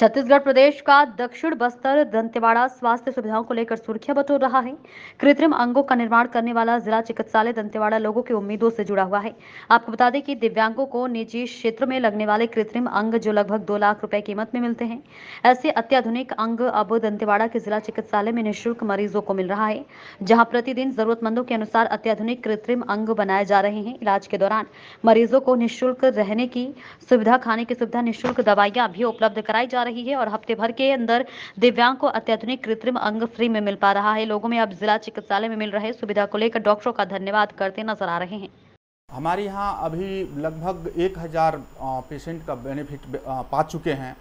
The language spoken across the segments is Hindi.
छत्तीसगढ़ प्रदेश का दक्षिण बस्तर दंतेवाड़ा स्वास्थ्य सुविधाओं को लेकर सुर्खियां बटोर रहा है कृत्रिम अंगों का निर्माण करने वाला जिला चिकित्सालय दंतेवाड़ा लोगों की उम्मीदों से जुड़ा हुआ है आपको बता दें कि दिव्यांगों को निजी क्षेत्र में लगने वाले कृत्रिम अंग जो लगभग दो लाख रुपए कीमत में मिलते हैं ऐसे अत्याधुनिक अंग अब दंतेवाड़ा के जिला चिकित्सालय में निःशुल्क मरीजों को मिल रहा है जहाँ प्रतिदिन जरूरतमंदों के अनुसार अत्याधुनिक कृत्रिम अंग बनाए जा रहे हैं इलाज के दौरान मरीजों को निःशुल्क रहने की सुविधा खाने की सुविधा निःशुल्क दवाइयां भी उपलब्ध कराई जा रही रही है और हफ्ते भर के अंदर दिव्यांग को अत्याधुनिक कृत्रिम अंग फ्री में मिल पा रहा है लोगों में अब जिला चिकित्सालय में मिल रहे सुविधा को लेकर डॉक्टरों का धन्यवाद करते नजर आ रहे हैं हमारे यहाँ अभी लगभग एक हज़ार पेशेंट का बेनिफिट पा चुके हैं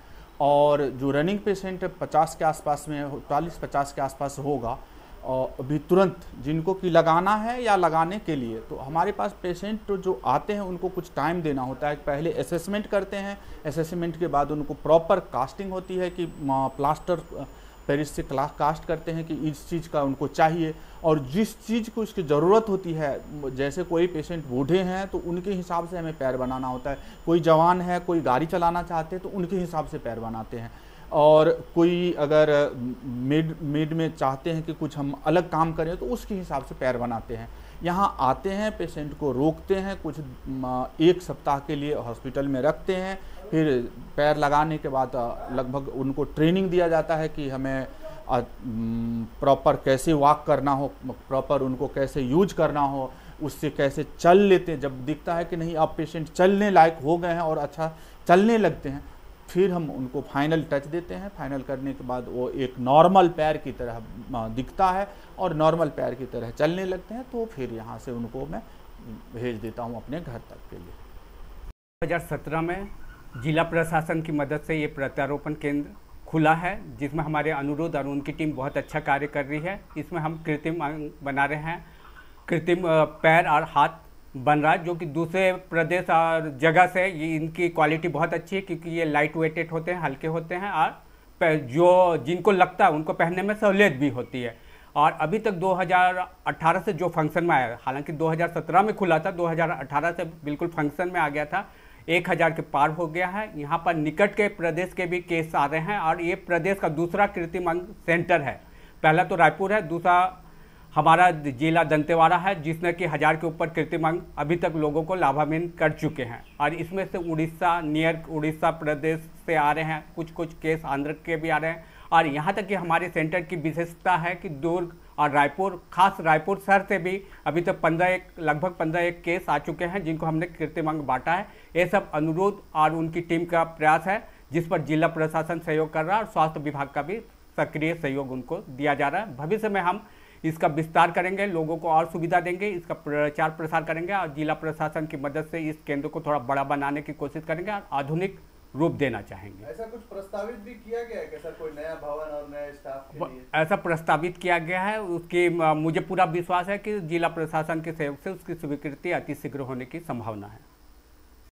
और जो रनिंग पेशेंट 50 के आसपास में 40 50 के आसपास होगा और अभी तुरंत जिनको कि लगाना है या लगाने के लिए तो हमारे पास पेशेंट तो जो आते हैं उनको कुछ टाइम देना होता है पहले असेसमेंट करते हैं असेसमेंट के बाद उनको प्रॉपर कास्टिंग होती है कि प्लास्टर पेरिस से क्लास कास्ट करते हैं कि इस चीज़ का उनको चाहिए और जिस चीज़ को उसकी ज़रूरत होती है जैसे कोई पेशेंट बूढ़े हैं तो उनके हिसाब से हमें पैर बनाना होता है कोई जवान है कोई गाड़ी चलाना चाहते हैं तो उनके हिसाब से पैर बनाते हैं और कोई अगर मिड मिड में चाहते हैं कि कुछ हम अलग काम करें तो उसके हिसाब से पैर बनाते हैं यहाँ आते हैं पेशेंट को रोकते हैं कुछ एक सप्ताह के लिए हॉस्पिटल में रखते हैं फिर पैर लगाने के बाद लगभग उनको ट्रेनिंग दिया जाता है कि हमें प्रॉपर कैसे वॉक करना हो प्रॉपर उनको कैसे यूज करना हो उससे कैसे चल लेते हैं जब दिखता है कि नहीं अब पेशेंट चलने लायक हो गए हैं और अच्छा चलने लगते हैं फिर हम उनको फाइनल टच देते हैं फाइनल करने के बाद वो एक नॉर्मल पैर की तरह दिखता है और नॉर्मल पैर की तरह चलने लगते हैं तो फिर यहाँ से उनको मैं भेज देता हूँ अपने घर तक के लिए 2017 में जिला प्रशासन की मदद से ये प्रत्यारोपण केंद्र खुला है जिसमें हमारे अनुरोध और उनकी टीम बहुत अच्छा कार्य कर रही है इसमें हम कृत्रिम बना रहे हैं कृत्रिम पैर और हाथ बन रहा है जो कि दूसरे प्रदेश और जगह से ये इनकी क्वालिटी बहुत अच्छी है क्योंकि ये लाइट वेटेड होते हैं हल्के होते हैं और जो जिनको लगता है उनको पहनने में सहूलियत भी होती है और अभी तक 2018 से जो फंक्शन में आया हालांकि 2017 में खुला था 2018 से बिल्कुल फंक्शन में आ गया था एक हज़ार के पार हो गया है यहाँ पर निकट के प्रदेश के भी केस आ रहे हैं और ये प्रदेश का दूसरा कृतिमंग सेंटर है पहला तो रायपुर है दूसरा हमारा जिला दंतेवाड़ा है जिसने कि हज़ार के ऊपर कृत्रिम अभी तक लोगों को लाभान्वित कर चुके हैं और इसमें से उड़ीसा नियर उड़ीसा प्रदेश से आ रहे हैं कुछ कुछ केस आंध्र के भी आ रहे हैं और यहाँ तक कि हमारे सेंटर की विशेषता है कि दुर्ग और रायपुर खास रायपुर शहर से भी अभी तक पंद्रह एक लगभग पंद्रह एक केस आ चुके हैं जिनको हमने कृत्रिम बांटा है ये सब अनुरोध और उनकी टीम का प्रयास है जिस पर जिला प्रशासन सहयोग कर रहा है और स्वास्थ्य विभाग का भी सक्रिय सहयोग उनको दिया जा रहा है भविष्य में हम इसका विस्तार करेंगे लोगों को और सुविधा देंगे इसका प्रचार प्रसार करेंगे और जिला प्रशासन की मदद से इस केंद्र को थोड़ा बड़ा बनाने की कोशिश करेंगे और आधुनिक रूप देना चाहेंगे ऐसा कुछ प्रस्तावित भी किया गया है कि सर कोई नया भवन और नया स्टाफ के लिए ऐसा प्रस्तावित किया गया है उसकी मुझे पूरा विश्वास है कि जिला प्रशासन के सहयोग से उसकी स्वीकृति अतिशीघ्र होने की संभावना है